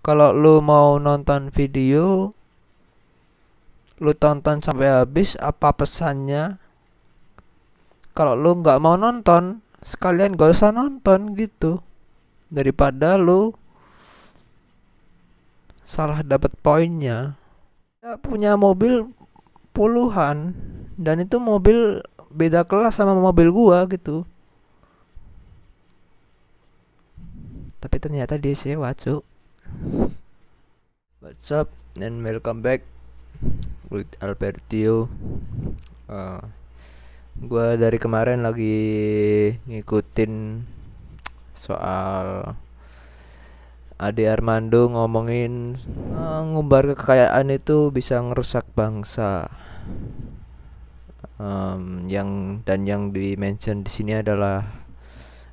kalau lu mau nonton video lu tonton sampai habis apa pesannya kalau lu nggak mau nonton sekalian gak usah nonton gitu daripada lu salah dapat poinnya ya, punya mobil puluhan dan itu mobil beda kelas sama mobil gua gitu tapi ternyata dia sewa cuk What's up and welcome back with Albertio. Uh, gua dari kemarin lagi ngikutin soal Ade Armando ngomongin uh, ngumbar kekayaan itu bisa ngerusak bangsa. Um, yang dan yang di mention di sini adalah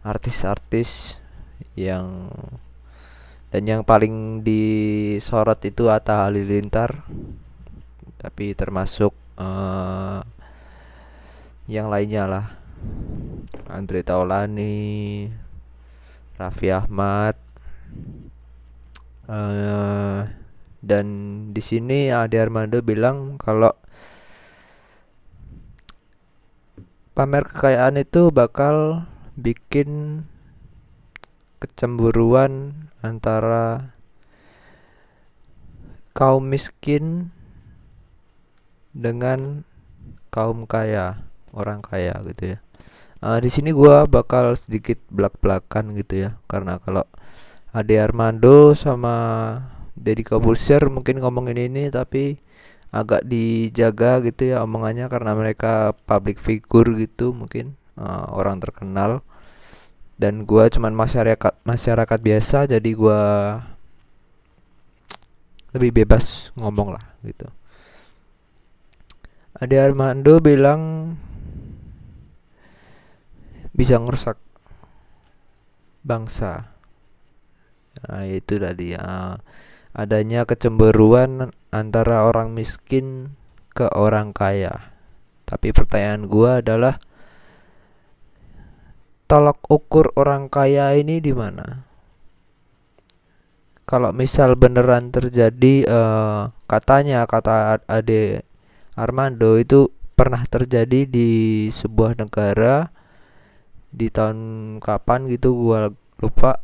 artis-artis yang dan yang paling disorot itu Atta Halilintar tapi termasuk uh, yang lainnya lah Andre Taulani Raffi Ahmad uh, dan di sini Ade Armando bilang kalau pamer kekayaan itu bakal bikin kecemburuan antara kaum miskin dengan kaum kaya orang kaya gitu ya uh, di sini gua bakal sedikit belak belakan gitu ya karena kalau Ade Armando sama Deddy Corbuzier mungkin ngomongin ini tapi agak dijaga gitu ya omongannya karena mereka public figure gitu mungkin uh, orang terkenal dan gue cuman masyarakat masyarakat biasa jadi gue lebih bebas ngomong lah gitu Ade Armando bilang bisa ngerusak bangsa nah, itu tadi ya adanya kecemburuan antara orang miskin ke orang kaya tapi pertanyaan gua adalah tolok ukur orang kaya ini di mana? Kalau misal beneran terjadi uh, katanya kata Ade Armando itu pernah terjadi di sebuah negara di tahun kapan gitu gua lupa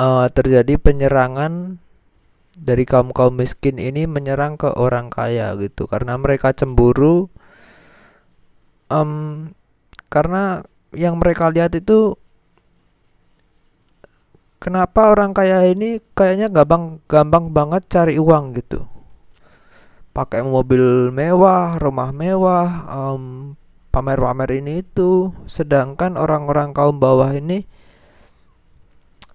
uh, terjadi penyerangan dari kaum kaum miskin ini menyerang ke orang kaya gitu karena mereka cemburu um, karena yang mereka lihat itu kenapa orang kaya ini kayaknya gampang gampang banget cari uang gitu pakai mobil mewah rumah mewah um, pamer-pamer ini itu sedangkan orang-orang kaum bawah ini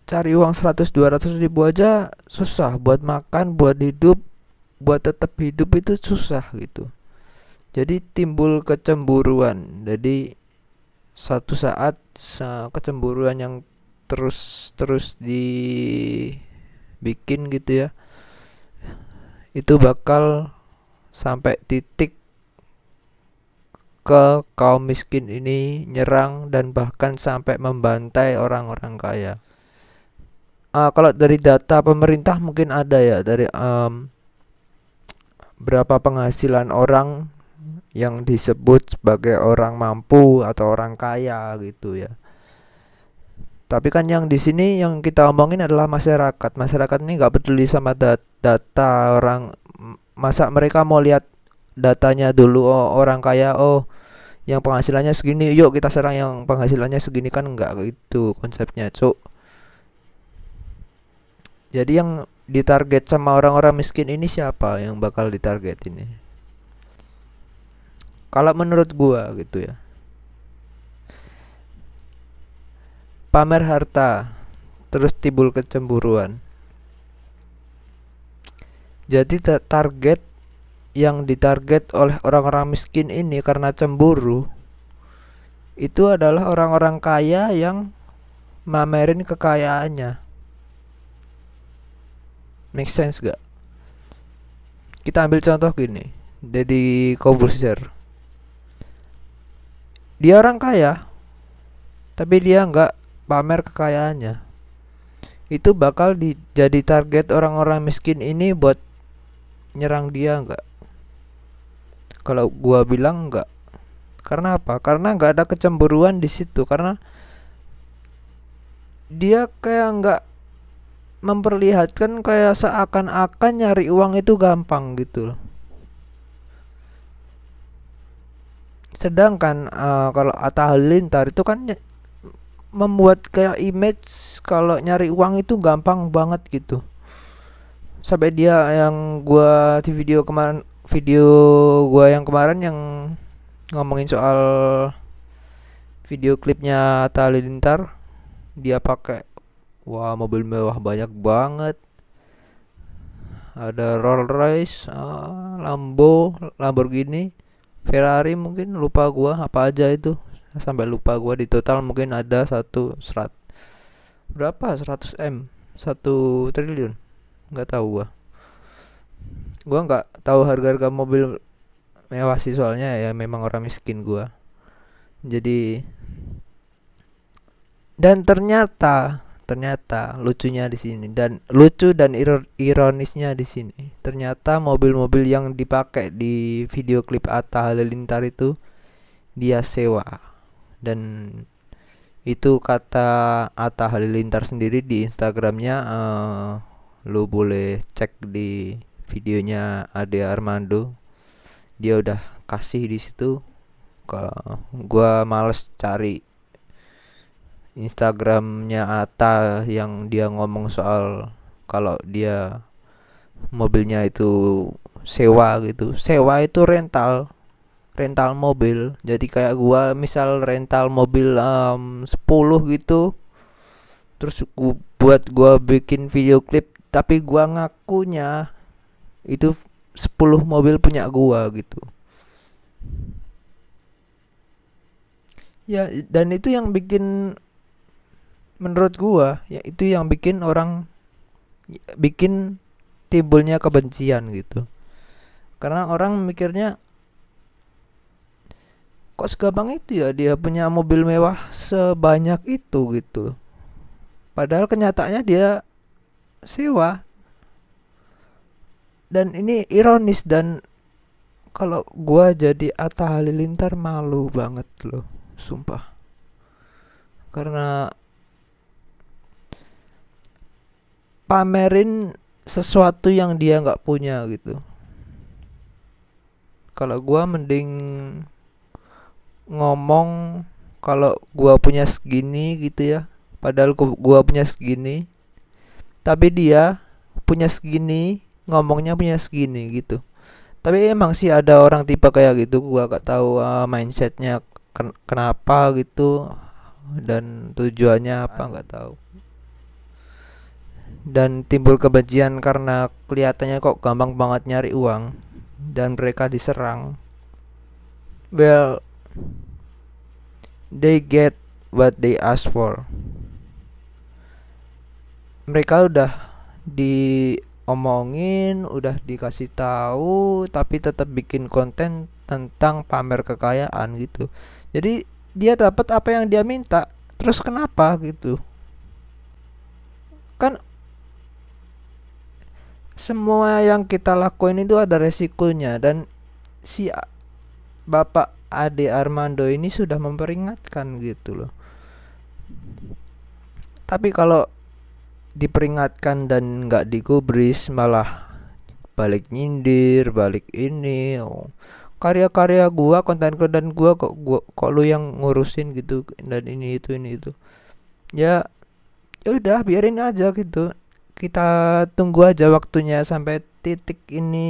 cari uang 100-200 ribu aja susah buat makan buat hidup buat tetap hidup itu susah gitu jadi timbul kecemburuan jadi satu saat se- kecemburuan yang terus terus dibikin gitu ya itu bakal sampai titik ke kaum miskin ini nyerang dan bahkan sampai membantai orang-orang kaya. Uh, kalau dari data pemerintah mungkin ada ya dari um, berapa penghasilan orang yang disebut sebagai orang mampu atau orang kaya gitu ya. Tapi kan yang di sini yang kita omongin adalah masyarakat. Masyarakat ini nggak peduli sama dat data orang masa mereka mau lihat datanya dulu oh orang kaya oh yang penghasilannya segini yuk kita serang yang penghasilannya segini kan nggak gitu konsepnya cuk jadi yang ditarget sama orang-orang miskin ini siapa yang bakal ditarget ini kalau menurut gua gitu ya pamer harta terus timbul kecemburuan jadi target yang ditarget oleh orang-orang miskin ini karena cemburu itu adalah orang-orang kaya yang mamerin kekayaannya make sense gak kita ambil contoh gini jadi Corbusier dia orang kaya tapi dia nggak pamer kekayaannya itu bakal jadi target orang-orang miskin ini buat nyerang dia nggak kalau gua bilang nggak karena apa karena nggak ada kecemburuan di situ karena dia kayak nggak memperlihatkan kayak seakan-akan nyari uang itu gampang gitu loh sedangkan uh, kalau Atta Halilintar itu kan membuat kayak image kalau nyari uang itu gampang banget gitu sampai dia yang gua di video kemarin video gua yang kemarin yang ngomongin soal video klipnya Tali Lintar dia pakai wah mobil mewah banyak banget ada Rolls Royce uh, Lambo Lamborghini Ferrari mungkin lupa gua apa aja itu sampai lupa gua di total mungkin ada satu serat berapa 100 m satu triliun nggak tahu gua gua nggak tahu harga harga mobil mewah sih soalnya ya memang orang miskin gua jadi dan ternyata ternyata lucunya di sini dan lucu dan ironisnya di sini ternyata mobil-mobil yang dipakai di video klip Atta Halilintar itu dia sewa dan itu kata Atta Halilintar sendiri di Instagramnya uh, lu boleh cek di videonya Ade Armando dia udah kasih di situ gua males cari Instagramnya Ata yang dia ngomong soal kalau dia mobilnya itu sewa gitu sewa itu rental rental mobil jadi kayak gua misal rental mobil um, 10 gitu terus gua, buat gua bikin video klip tapi gua ngakunya itu 10 mobil punya gua gitu ya dan itu yang bikin menurut gua ya itu yang bikin orang bikin timbulnya kebencian gitu karena orang mikirnya kok segampang itu ya dia punya mobil mewah sebanyak itu gitu padahal kenyataannya dia sewa dan ini ironis dan kalau gua jadi Atta Halilintar malu banget loh sumpah karena pamerin sesuatu yang dia nggak punya gitu kalau gua mending ngomong kalau gua punya segini gitu ya padahal gua punya segini tapi dia punya segini ngomongnya punya segini gitu tapi emang sih ada orang tipe kayak gitu gua nggak tahu uh, mindsetnya ken kenapa gitu dan tujuannya apa nggak tahu dan timbul kebencian karena kelihatannya kok gampang banget nyari uang dan mereka diserang. Well, they get what they ask for. Mereka udah diomongin, udah dikasih tahu, tapi tetap bikin konten tentang pamer kekayaan gitu. Jadi dia dapat apa yang dia minta, terus kenapa gitu? Kan semua yang kita lakuin itu ada resikonya dan si Bapak Ade Armando ini sudah memperingatkan gitu loh. Tapi kalau diperingatkan dan nggak digubris malah balik nyindir, balik ini. Oh. Karya-karya gua, konten dan gua kok gua kok lu yang ngurusin gitu dan ini itu ini itu. ya, ya udah biarin aja gitu kita tunggu aja waktunya sampai titik ini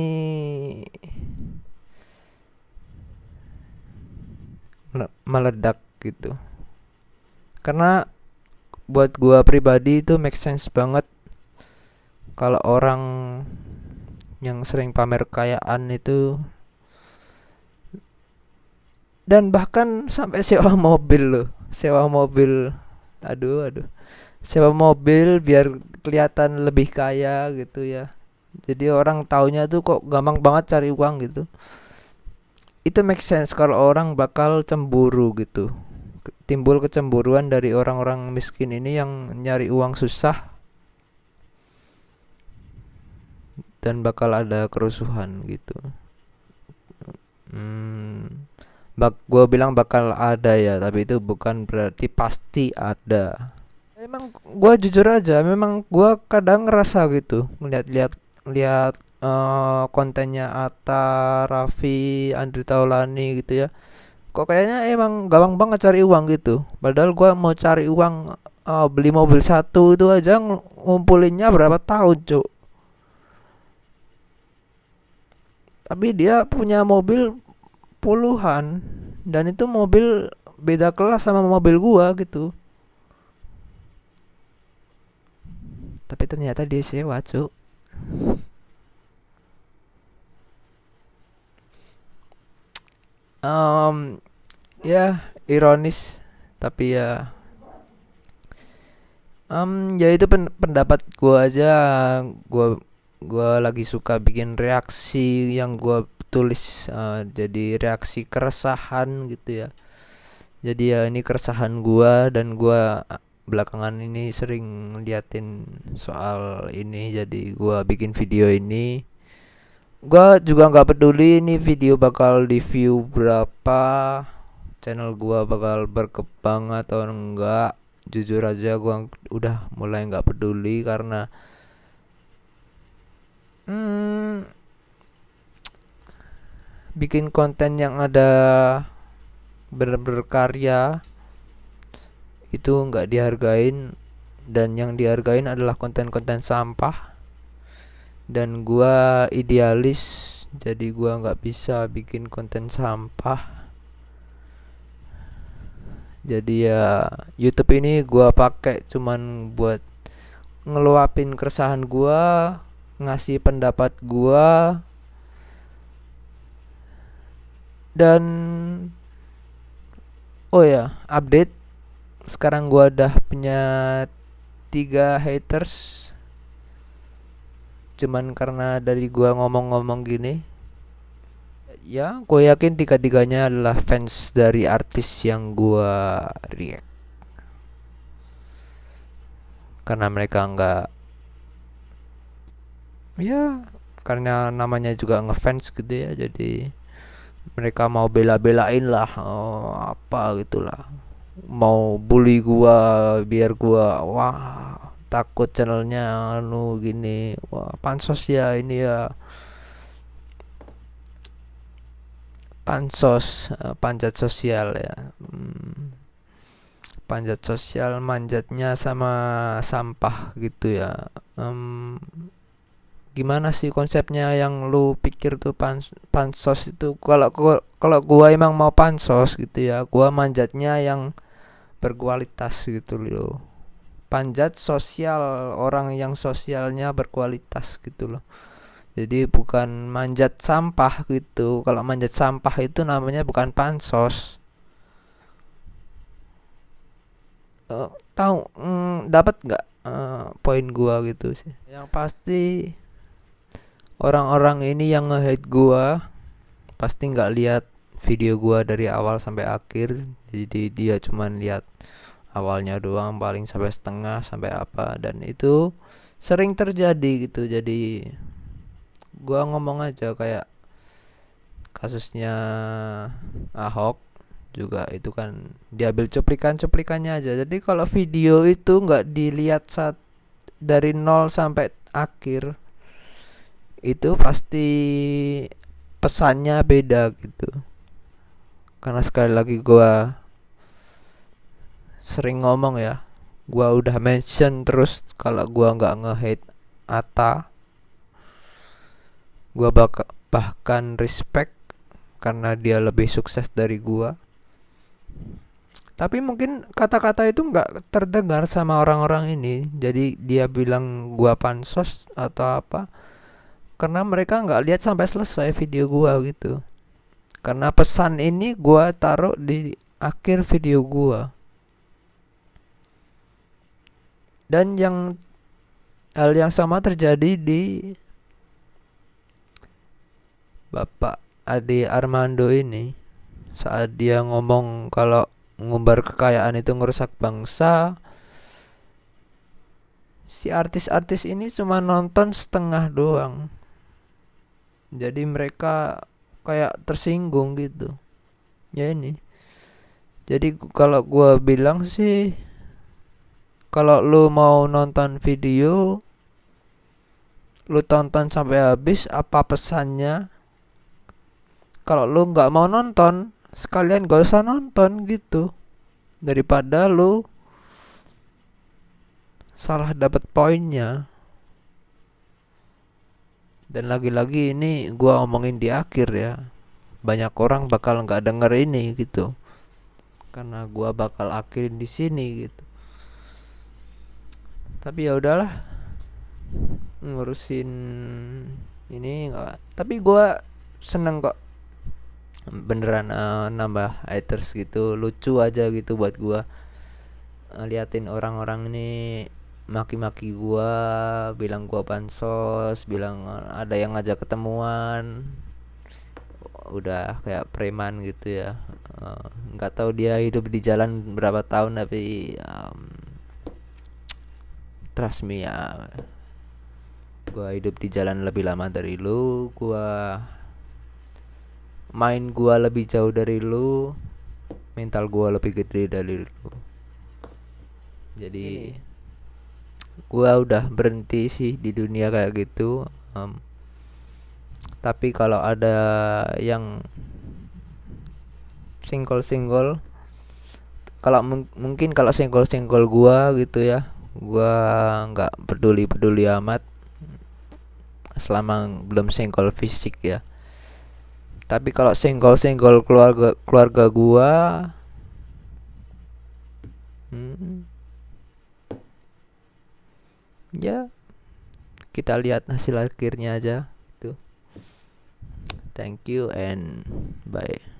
meledak gitu karena buat gua pribadi itu make sense banget kalau orang yang sering pamer kekayaan itu dan bahkan sampai sewa mobil loh sewa mobil aduh aduh sewa mobil biar kelihatan lebih kaya gitu ya jadi orang taunya tuh kok gampang banget cari uang gitu itu make sense kalau orang bakal cemburu gitu timbul kecemburuan dari orang-orang miskin ini yang nyari uang susah dan bakal ada kerusuhan gitu hmm, bak gue bilang bakal ada ya tapi itu bukan berarti pasti ada emang gue jujur aja memang gue kadang ngerasa gitu melihat-lihat lihat uh, eh, kontennya Ata Raffi, Andri Taulani gitu ya kok kayaknya emang gampang banget cari uang gitu padahal gue mau cari uang uh, beli mobil satu itu aja ngumpulinnya berapa tahun cuk tapi dia punya mobil puluhan dan itu mobil beda kelas sama mobil gua gitu tapi ternyata dia sih cuk um, ya ironis tapi ya um, ya itu pen pendapat gue aja gue gue lagi suka bikin reaksi yang gue tulis uh, jadi reaksi keresahan gitu ya jadi ya ini keresahan gua dan gua belakangan ini sering liatin soal ini jadi gua bikin video ini gua juga nggak peduli ini video bakal di view berapa channel gua bakal berkembang atau enggak jujur aja gua udah mulai nggak peduli karena hmm, bikin konten yang ada ber berkarya itu nggak dihargain dan yang dihargain adalah konten-konten sampah dan gua idealis jadi gua nggak bisa bikin konten sampah jadi ya YouTube ini gua pakai cuman buat ngeluapin keresahan gua ngasih pendapat gua dan oh ya update sekarang gua udah punya tiga haters cuman karena dari gua ngomong-ngomong gini ya gue yakin tiga-tiganya adalah fans dari artis yang gua react karena mereka nggak ya karena namanya juga ngefans gitu ya jadi mereka mau bela-belain lah oh, apa gitulah mau bully gua biar gua wah takut channelnya anu gini wah pansos ya ini ya pansos eh, panjat sosial ya hmm. panjat sosial manjatnya sama sampah gitu ya um, gimana sih konsepnya yang lu pikir tuh pans pansos itu kalau gua kalau gua emang mau pansos gitu ya gua manjatnya yang berkualitas gitu loh panjat sosial orang yang sosialnya berkualitas gitu loh jadi bukan manjat sampah gitu kalau manjat sampah itu namanya bukan pansos uh, eh, tahu mm, dapat nggak uh, poin gua gitu sih yang pasti orang-orang ini yang nge hate gua pasti nggak lihat video gua dari awal sampai akhir jadi dia cuman lihat awalnya doang paling sampai setengah sampai apa dan itu sering terjadi gitu jadi gua ngomong aja kayak kasusnya Ahok juga itu kan diambil cuplikan-cuplikannya aja jadi kalau video itu nggak dilihat saat dari nol sampai akhir itu pasti pesannya beda gitu karena sekali lagi gua sering ngomong ya gua udah mention terus kalau gua nggak ngehate Ata gua bak bahkan respect karena dia lebih sukses dari gua tapi mungkin kata-kata itu nggak terdengar sama orang-orang ini jadi dia bilang gua pansos atau apa karena mereka nggak lihat sampai selesai video gua gitu karena pesan ini gua taruh di akhir video gua dan yang hal yang sama terjadi di Bapak Adi Armando ini saat dia ngomong kalau ngumbar kekayaan itu ngerusak bangsa si artis-artis ini cuma nonton setengah doang jadi mereka kayak tersinggung gitu ya ini jadi kalau gua bilang sih kalau lu mau nonton video lu tonton sampai habis apa pesannya kalau lu nggak mau nonton sekalian gak usah nonton gitu daripada lu salah dapat poinnya dan lagi-lagi ini gua omongin di akhir ya banyak orang bakal nggak denger ini gitu karena gua bakal akhirin di sini gitu tapi ya udahlah ngurusin ini enggak tapi gua seneng kok beneran uh, nambah haters gitu lucu aja gitu buat gua eh, liatin orang-orang ini maki-maki gua bilang gua pansos bilang eh, ada yang ngajak ketemuan udah kayak preman gitu ya eh, nggak uh, tahu dia hidup di jalan berapa tahun tapi um, trust me ya gua hidup di jalan lebih lama dari lu gua main gua lebih jauh dari lu mental gua lebih gede dari lu jadi Ini gua udah berhenti sih di dunia kayak gitu um, tapi kalau ada yang single-single kalau mungkin kalau single-single gua gitu ya gua nggak peduli peduli amat selama belum single fisik ya tapi kalau single single keluarga keluarga gua hmm, ya kita lihat hasil akhirnya aja itu thank you and bye